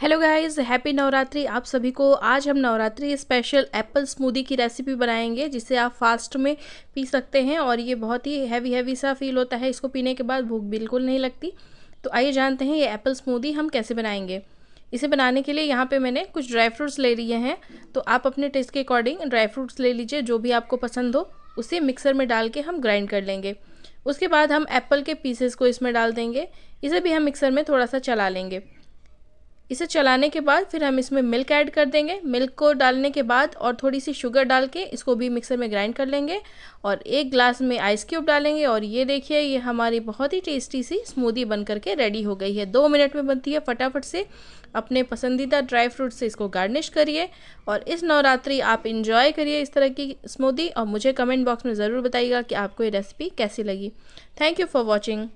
hello guys happy Navratri आप सभी को आज हम नवरात्रि स्पेशल एप्पल स्मूदी की रेसिपी बनाएंगे जिसे आप फास्ट में पी सकते हैं और ये बहुत ही हैवी हैवी सा फील होता है इसको पीने के बाद भूख बिल्कुल नहीं लगती तो आइए जानते हैं ये एप्पल स्मूदी हम कैसे बनाएंगे इसे बनाने के लिए यहाँ पे मैंने कुछ ड्राई फ्रूट्स ले लिए हैं तो आप अपने टेस्ट के अकॉर्डिंग ड्राई फ्रूट्स ले लीजिए जो भी आपको पसंद हो उसे मिक्सर में डाल के हम ग्राइंड कर लेंगे उसके बाद हम एप्पल के पीसेस को इसमें डाल देंगे इसे भी हम मिक्सर में थोड़ा सा चला लेंगे इसे चलाने के बाद फिर हम इसमें मिल्क ऐड कर देंगे मिल्क को डालने के बाद और थोड़ी सी शुगर डाल के इसको भी मिक्सर में ग्राइंड कर लेंगे और एक ग्लास में आइस क्यूब डालेंगे और ये देखिए ये हमारी बहुत ही टेस्टी सी स्मूदी बन करके रेडी हो गई है दो मिनट में बनती है फटाफट से अपने पसंदीदा ड्राई फ्रूट से इसको गार्निश करिए और इस नवरात्रि आप इंजॉय करिए इस तरह की स्मूदी और मुझे कमेंट बॉक्स में ज़रूर बताइएगा कि आपको ये रेसिपी कैसी लगी थैंक यू फॉर वॉचिंग